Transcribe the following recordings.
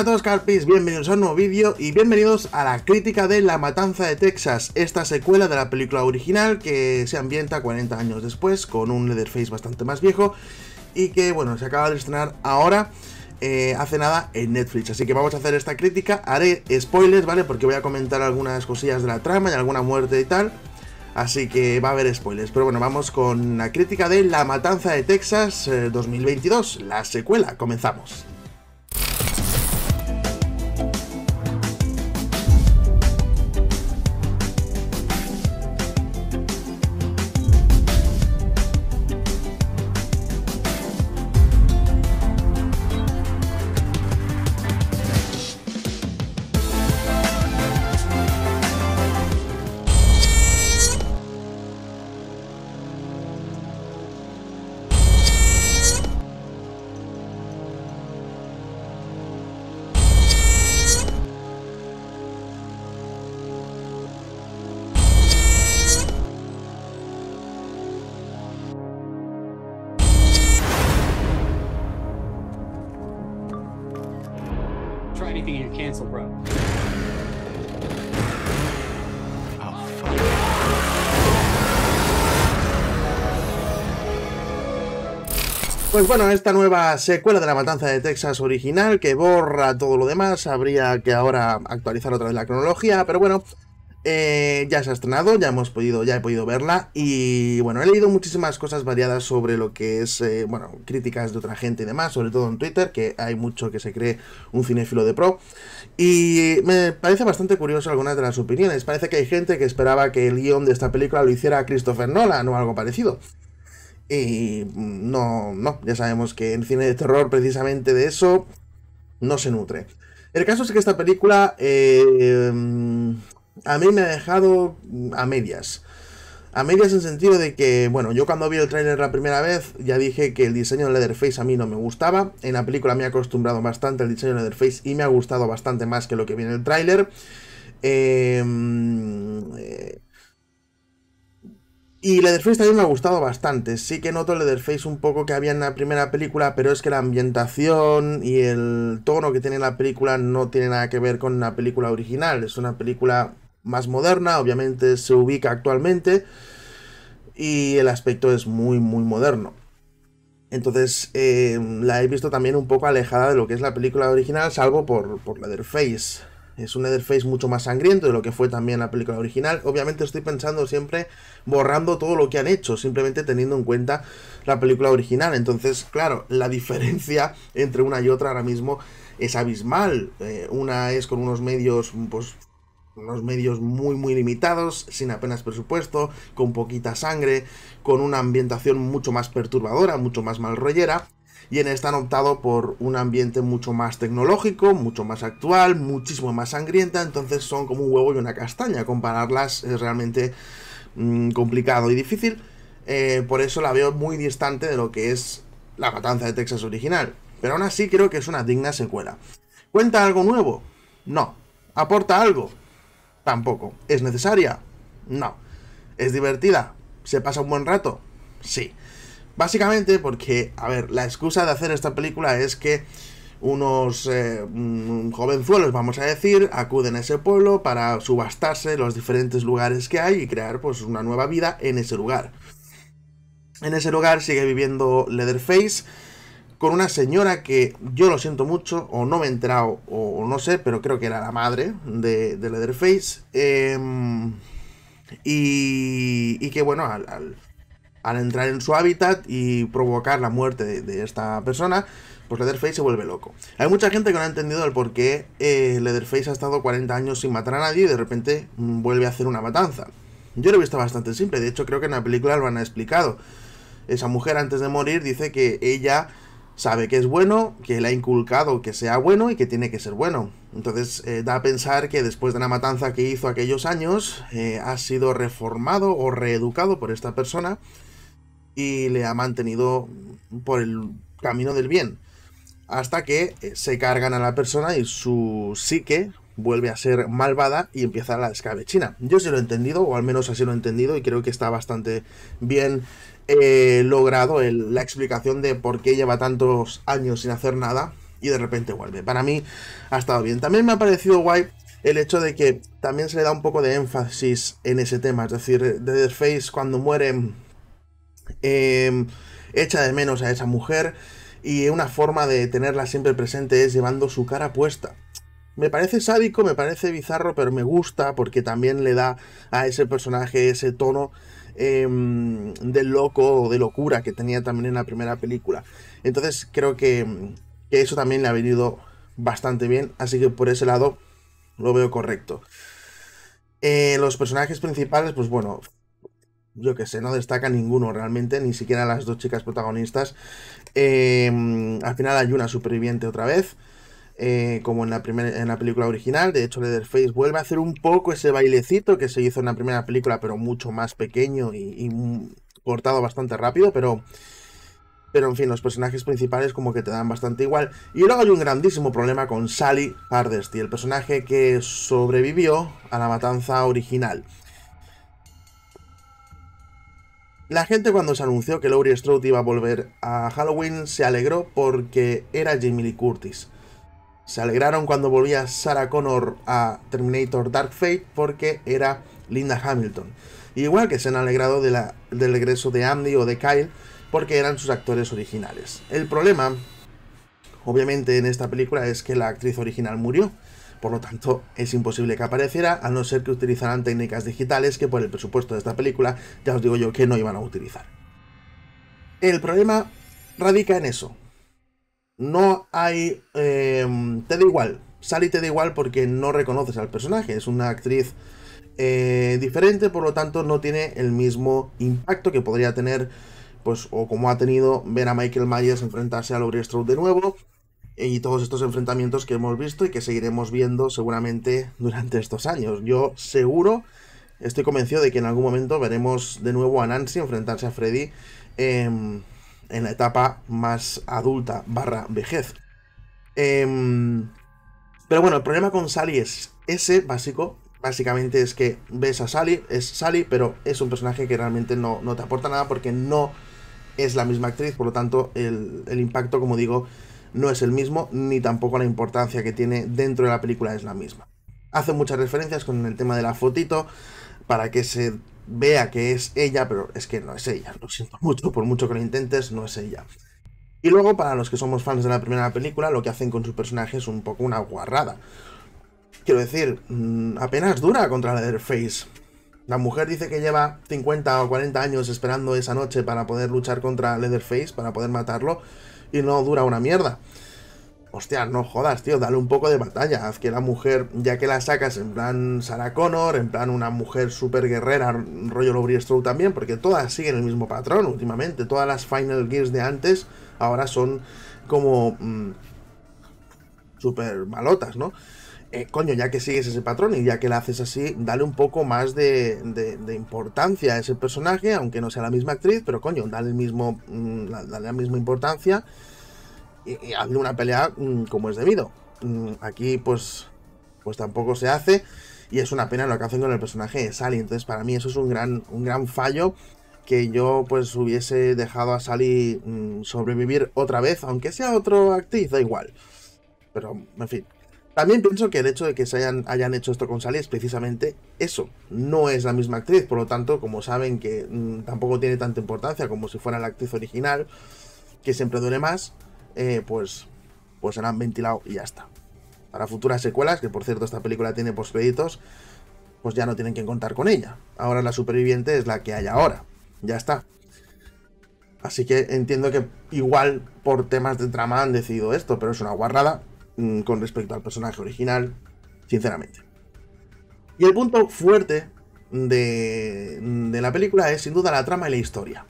Hola a todos Carpis, bienvenidos a un nuevo vídeo y bienvenidos a la crítica de La Matanza de Texas, esta secuela de la película original que se ambienta 40 años después con un Leatherface bastante más viejo y que bueno, se acaba de estrenar ahora, eh, hace nada en Netflix, así que vamos a hacer esta crítica, haré spoilers, ¿vale? Porque voy a comentar algunas cosillas de la trama y alguna muerte y tal, así que va a haber spoilers. Pero bueno, vamos con la crítica de La Matanza de Texas 2022, eh, la secuela. Comenzamos. Pues bueno, esta nueva secuela de la matanza de Texas original que borra todo lo demás, habría que ahora actualizar otra vez la cronología, pero bueno, eh, ya se ha estrenado, ya hemos podido, ya he podido verla y bueno, he leído muchísimas cosas variadas sobre lo que es, eh, bueno, críticas de otra gente y demás, sobre todo en Twitter, que hay mucho que se cree un cinéfilo de pro y me parece bastante curioso algunas de las opiniones, parece que hay gente que esperaba que el guión de esta película lo hiciera Christopher Nolan o algo parecido. Y mm, no, no, ya sabemos que el cine de terror precisamente de eso no se nutre. El caso es que esta película eh, mm, a mí me ha dejado mm, a medias. A medias en sentido de que, bueno, yo cuando vi el tráiler la primera vez ya dije que el diseño de Leatherface a mí no me gustaba. En la película me he acostumbrado bastante al diseño de Leatherface y me ha gustado bastante más que lo que viene el tráiler. eh, eh y Leatherface también me ha gustado bastante. Sí que noto Leatherface un poco que había en la primera película, pero es que la ambientación y el tono que tiene la película no tiene nada que ver con la película original. Es una película más moderna, obviamente se ubica actualmente y el aspecto es muy, muy moderno. Entonces eh, la he visto también un poco alejada de lo que es la película original, salvo por, por Leatherface es un Netherface mucho más sangriento de lo que fue también la película original. Obviamente estoy pensando siempre borrando todo lo que han hecho, simplemente teniendo en cuenta la película original. Entonces, claro, la diferencia entre una y otra ahora mismo es abismal. Eh, una es con unos medios, pues, unos medios muy, muy limitados, sin apenas presupuesto, con poquita sangre, con una ambientación mucho más perturbadora, mucho más malrollera y en esta han optado por un ambiente mucho más tecnológico, mucho más actual, muchísimo más sangrienta, entonces son como un huevo y una castaña, compararlas es realmente mm, complicado y difícil, eh, por eso la veo muy distante de lo que es la matanza de Texas original, pero aún así creo que es una digna secuela. ¿Cuenta algo nuevo? No. ¿Aporta algo? Tampoco. ¿Es necesaria? No. ¿Es divertida? ¿Se pasa un buen rato? Sí. Básicamente porque, a ver, la excusa de hacer esta película es que unos eh, jovenzuelos, vamos a decir, acuden a ese pueblo para subastarse los diferentes lugares que hay y crear pues una nueva vida en ese lugar. En ese lugar sigue viviendo Leatherface con una señora que yo lo siento mucho, o no me he enterado, o, no sé, pero creo que era la madre de, Leatherface. Em, y, que bueno, al al entrar en su hábitat y provocar la muerte de, esta persona, pues Leatherface se vuelve loco. Hay mucha gente que no ha entendido el por qué eh, Leatherface ha estado 40 años sin matar a nadie y de repente mm, vuelve a hacer una matanza. Yo lo he visto bastante simple, de hecho creo que en la película lo han explicado. Esa mujer antes de morir dice que ella sabe que es bueno, que le ha inculcado que sea bueno y que tiene que ser bueno. Entonces eh, da a pensar que después de la matanza que hizo aquellos años, eh, ha sido reformado o reeducado por esta persona y le ha mantenido por el camino del bien. Hasta que eh, se cargan a la persona y su psique vuelve a ser malvada y empieza la escabechina. Yo sí lo he entendido, o al menos así lo he entendido, y creo que está bastante bien eh, logrado la explicación de por qué lleva tantos años sin hacer nada y de repente vuelve. Para mí ha estado bien. También me ha parecido guay el hecho de que también se le da un poco de énfasis en ese tema. Es decir, Face cuando mueren Em, echa de menos a esa mujer y una forma de tenerla siempre presente es llevando su cara puesta. Me parece sádico, me parece bizarro, pero me gusta porque también le da a ese personaje ese tono em, de loco o de locura que tenía también en la primera película. Entonces creo que, eso también le ha venido bastante bien, así que por ese lado lo veo correcto. Eh, los personajes principales, pues bueno, yo que sé, no destaca ninguno realmente, ni siquiera las dos chicas protagonistas. Em, al final hay una superviviente otra vez, eh, como en la, en la película original. De hecho, Leatherface vuelve a hacer un poco ese bailecito que se hizo en la primera película, pero mucho más pequeño y, y cortado bastante rápido, pero... Pero en fin, los personajes principales como que te dan bastante igual. Y luego hay un grandísimo problema con Sally Hardesty, el personaje que sobrevivió a la matanza original. La gente cuando se anunció que Laurie Strode iba a volver a Halloween se alegró porque era Jamie Lee Curtis. Se alegraron cuando volvía Sarah Connor a Terminator Dark Fate porque era Linda Hamilton. Igual que se han alegrado del regreso de Andy o de Kyle porque eran sus actores originales. El problema, obviamente, en esta película es que la actriz original murió por lo tanto es imposible que apareciera, a no ser que utilizaran técnicas digitales que por el presupuesto de esta película ya os digo yo que no iban a utilizar. El problema radica en eso. No hay... Em, te da igual, Sally te da igual porque no reconoces al personaje, es una actriz... Eh, diferente, por lo tanto no tiene el mismo impacto que podría tener, pues, o como ha tenido ver a Michael Myers enfrentarse a Laurie Strode de nuevo, y todos estos enfrentamientos que hemos visto y que seguiremos viendo seguramente durante estos años. Yo seguro, estoy convencido de que en algún momento veremos de nuevo a Nancy enfrentarse a Freddy en la etapa más adulta barra vejez. Em, pero bueno, el problema con Sally es ese básico. Básicamente es que ves a Sally, es Sally, pero es un personaje que realmente no, no te aporta nada porque no es la misma actriz, por lo tanto el, el impacto, como digo, no es el mismo, ni tampoco la importancia que tiene dentro de la película es la misma. Hace muchas referencias con el tema de la fotito para que se vea que es ella, pero es que no es ella. Lo siento mucho, por mucho que lo intentes, no es ella. Y luego, para los que somos fans de la primera película, lo que hacen con su personaje es un poco una guarrada. Quiero decir, mm, apenas dura contra Leatherface. La mujer dice que lleva 50 o 40 años esperando esa noche para poder luchar contra Leatherface, para poder matarlo, y no dura una mierda. Hostia, no jodas, tío, dale un poco de batalla. Haz que la mujer, ya que la sacas en plan Sarah Connor, en plan una mujer Súper guerrera, rollo Lobriestrow también, porque todas siguen el mismo patrón últimamente. Todas las Final Gears de antes ahora son como. Mm, super malotas, ¿no? Eh, coño, ya que sigues ese patrón y ya que la haces así, dale un poco más de, importancia a ese personaje, aunque no sea la misma actriz, pero coño, dale, el mismo, mm, la misma importancia y, y hazle una pelea mm, como es debido. Mm, aquí, pues, pues tampoco se hace y es una pena lo que hacen con el personaje de Sally. Entonces, para mí, eso es un gran, un gran fallo que yo pues hubiese dejado a Sally sobrevivir otra vez, aunque sea otro actriz, da igual. Pero, en fin, también pienso que el hecho de que se hayan, hecho esto con Sally es precisamente eso. No es la misma actriz, por lo tanto, como saben que mm, tampoco tiene tanta importancia como si fuera la actriz original, que siempre duele más, eh, pues, pues se han ventilado y ya está. Para futuras secuelas, que por cierto esta película tiene pospeditos, pues ya no tienen que contar con ella. Ahora la superviviente es la que hay ahora. Ya está. Así que entiendo que igual por temas de trama han decidido esto, pero es una guarrada Mm, con respecto al personaje original, sinceramente. Y el punto fuerte de, la película es sin duda la trama y la historia.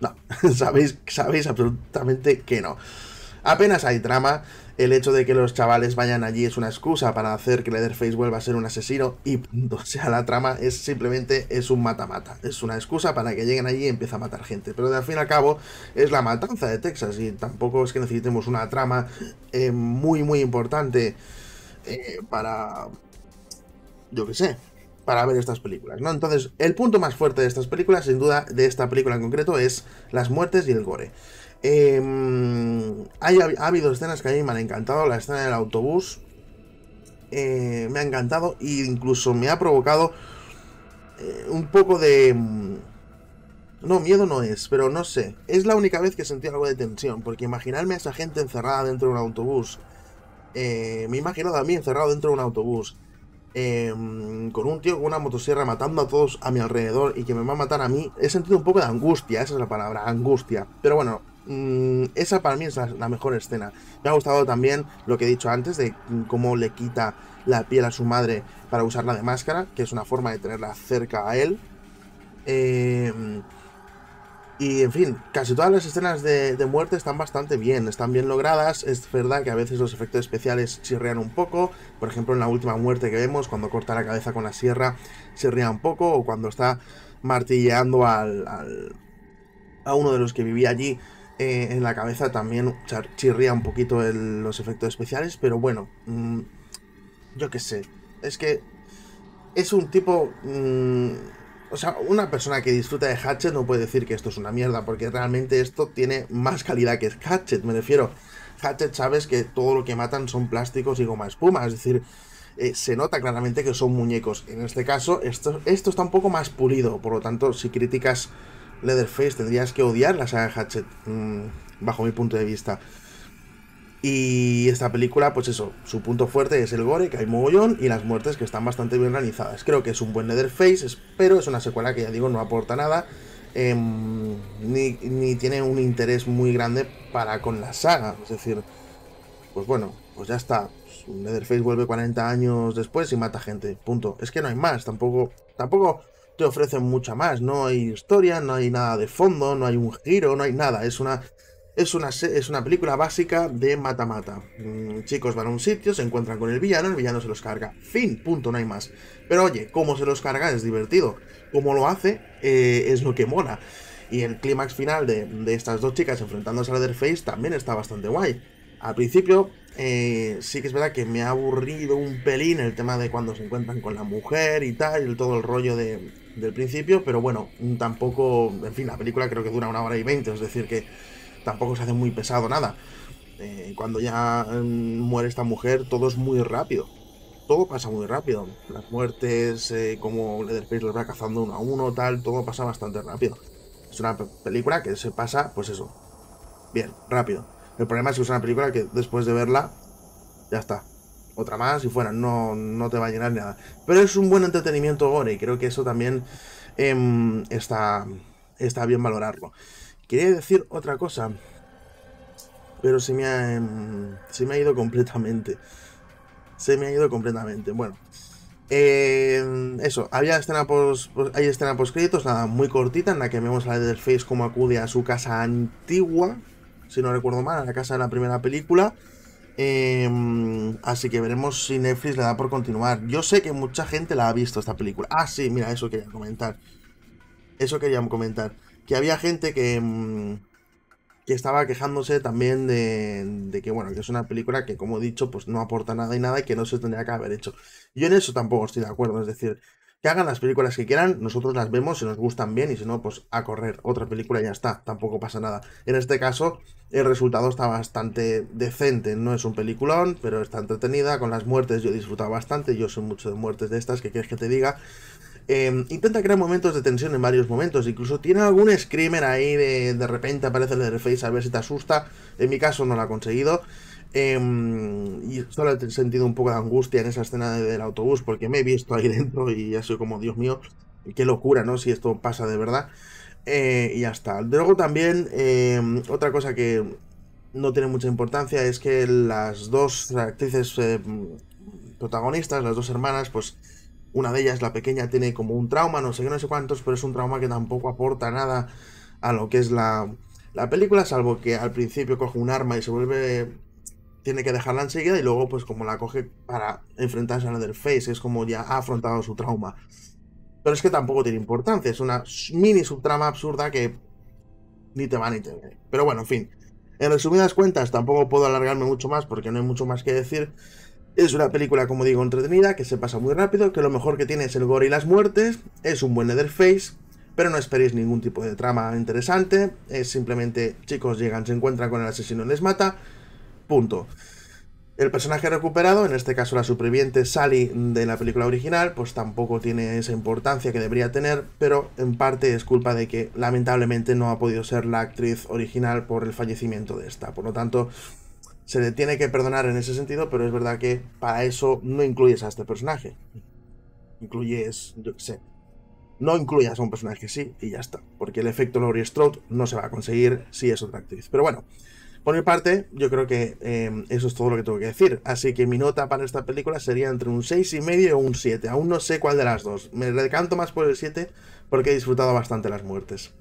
No, sabéis, sabéis absolutamente que no. Apenas hay trama, el hecho de que los chavales vayan allí es una excusa para hacer que Leatherface vuelva a ser un asesino y punto. O sea, la trama es simplemente es un mata-mata. Es una excusa para que lleguen allí y empiece a matar gente. Pero de al fin y al cabo es la matanza de Texas y tampoco es que necesitemos una trama eh, muy, muy importante eh, para... Yo qué sé, para ver estas películas, ¿no? Entonces, el punto más fuerte de estas películas, sin duda, de esta película en concreto, es las muertes y el gore. Eh, ha habido escenas que a mí me han encantado. La escena del autobús eh, me ha encantado e incluso me ha provocado eh, un poco de... Mm, no, miedo no es, pero no sé. Es la única vez que sentí algo de tensión, porque imaginarme a esa gente encerrada dentro de un autobús. Eh, me imagino imaginado a mí encerrado dentro de un autobús. Em, con un tío con una motosierra matando a todos a mi alrededor y que me va a matar a mí, he sentido un poco de angustia, esa es la palabra, angustia. Pero bueno, Mm, esa para mí es la, mejor escena. Me ha gustado también lo que he dicho antes de cómo le quita la piel a su madre para usarla de máscara, que es una forma de tenerla cerca a él. Em, y en fin, casi todas las escenas de, muerte están bastante bien, están bien logradas. Es verdad que a veces los efectos especiales chirrean un poco. Por ejemplo, en la última muerte que vemos, cuando corta la cabeza con la sierra, chirrea un poco. O cuando está martilleando al a uno de los que vivía allí, eh, en la cabeza también chirría un poquito los efectos especiales, pero bueno, mm, yo qué sé. Es que es un tipo... Mm, o sea, una persona que disfruta de Hatchet no puede decir que esto es una mierda, porque realmente esto tiene más calidad que Hatchet, me refiero. Hatchet sabes que todo lo que matan son plásticos y goma espuma, es decir, eh, se nota claramente que son muñecos. En este caso, esto, esto está un poco más pulido, por lo tanto, si criticas Leatherface, tendrías que odiar la saga Hatchet, mm, bajo mi punto de vista. Y esta película, pues eso, su punto fuerte es el gore, que hay mogollón, y las muertes que están bastante bien realizadas. Creo que es un buen Leatherface, pero es una secuela que ya digo, no aporta nada, em, ni, tiene un interés muy grande para con la saga. Es decir, pues bueno, pues ya está. Leatherface vuelve 40 años después y mata gente. Punto. Es que no hay más. Tampoco. Tampoco te ofrecen mucha más. No hay historia, no hay nada de fondo, no hay un giro, no hay nada. Es una, es una, es una película básica de mata-mata. Mm, chicos van a un sitio, se encuentran con el villano, el villano se los carga. Fin, punto, no hay más. Pero oye, cómo se los carga es divertido. Cómo lo hace eh, es lo que mola. Y el clímax final de, de, estas dos chicas enfrentándose a Leatherface también está bastante guay. Al principio, eh, sí que es verdad que me ha aburrido un pelín el tema de cuando se encuentran con la mujer y tal, y todo el rollo de, del principio, pero bueno, mm, tampoco, en fin, la película creo que dura una hora y veinte, es decir, que tampoco se hace muy pesado nada. Eh, cuando ya mm, muere esta mujer, todo es muy rápido. Todo pasa muy rápido. Las muertes, eh, como Leatherface le va cazando uno a uno, tal, todo pasa bastante rápido. Es una película que se pasa, pues eso. Bien, rápido. El problema es que es una película que después de verla, ya está, otra más y fuera, no, no te va a llenar nada. Pero es un buen entretenimiento gore y creo que eso también em, está, está bien valorarlo. Quería decir otra cosa, pero se me ha, em, se me ha ido completamente. Se me ha ido completamente. Bueno, em, eso, había escena post, hay escena post créditos, nada, muy cortita, en la que vemos a Face como acude a su casa antigua, si no recuerdo mal, a la casa de la primera película Em, así que veremos si Netflix le da por continuar. Yo sé que mucha gente la ha visto esta película. Ah, sí, mira, eso quería comentar. Eso quería comentar. Que había gente que, em, que estaba quejándose también de, de, que, bueno, que es una película que, como he dicho, pues no aporta nada y nada y que no se tendría que haber hecho. Yo en eso tampoco estoy de acuerdo. Es decir, que hagan las películas que quieran, nosotros las vemos, si nos gustan bien y si no, pues a correr, otra película y ya está, tampoco pasa nada. En este caso, el resultado está bastante decente, no es un peliculón, pero está entretenida, con las muertes yo he disfrutado bastante, yo soy mucho de muertes de estas, que quieres que te diga. Em, intenta crear momentos de tensión en varios momentos. Incluso tiene algún screamer ahí de repente aparece el face a ver si te asusta. En mi caso no lo ha conseguido. Em, y solo he sentido un poco de angustia en esa escena del autobús porque me he visto ahí dentro y ya soy como, Dios mío, qué locura, ¿no? Si esto pasa de verdad. Eh, y ya está. Luego también, em, otra cosa que no tiene mucha importancia es que las dos actrices eh, protagonistas, las dos hermanas, pues una de ellas, la pequeña, tiene como un trauma, no sé qué, no sé cuántos, pero es un trauma que tampoco aporta nada a lo que es la, la película, salvo que al principio coge un arma y se vuelve tiene que dejarla enseguida y luego pues como la coge para enfrentarse a Leatherface, es como ya ha afrontado su trauma. Pero es que tampoco tiene importancia, es una mini subtrama absurda que ni te va ni te ve Pero bueno, en fin. En resumidas cuentas, tampoco puedo alargarme mucho más porque no hay mucho más que decir. Es una película, como digo, entretenida, que se pasa muy rápido, que lo mejor que tiene es el gore y las muertes, es un buen Leatherface, pero no esperéis ningún tipo de trama interesante, es simplemente chicos llegan, se encuentran con el asesino y les mata, Punto. El personaje recuperado, en este caso la superviviente Sally de la película original, pues tampoco tiene esa importancia que debería tener, pero en parte es culpa de que lamentablemente no ha podido ser la actriz original por el fallecimiento de esta. Por lo tanto, se le tiene que perdonar en ese sentido, pero es verdad que para eso no incluyes a este personaje. Incluyes, yo sé. No incluyas a un personaje, sí, y ya está. Porque el efecto Laurie Strode no se va a conseguir si es otra actriz. Pero bueno, por mi parte, yo creo que eh, eso es todo lo que tengo que decir. Así que mi nota para esta película sería entre un 6,5 y medio un 7. Aún no sé cuál de las dos. Me recanto más por el 7 porque he disfrutado bastante las muertes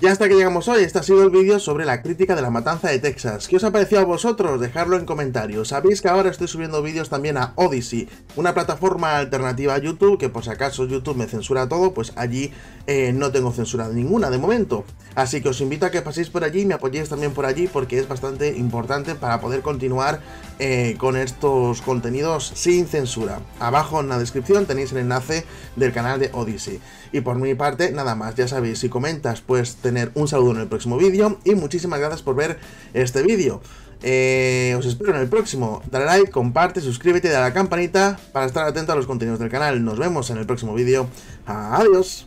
ya hasta que llegamos hoy, este ha sido el vídeo sobre la crítica de la matanza de Texas. ¿Qué os ha parecido a vosotros? Dejadlo en comentarios. Sabéis que ahora estoy subiendo vídeos también a Odyssey, una plataforma alternativa a YouTube, que por si acaso YouTube me censura todo, pues allí eh, no tengo censura ninguna de momento. Así que os invito a que paséis por allí y me apoyéis también por allí porque es bastante importante para poder continuar eh, con estos contenidos sin censura. Abajo en la descripción tenéis el enlace del canal de Odyssey. Y por mi parte, nada más, ya sabéis, si comentas, puedes tener un saludo en el próximo vídeo y muchísimas gracias por ver este vídeo. Eh, os espero en el próximo. Dale like, comparte, suscríbete, dale a la campanita para estar atento a los contenidos del canal. Nos vemos en el próximo vídeo. Adiós.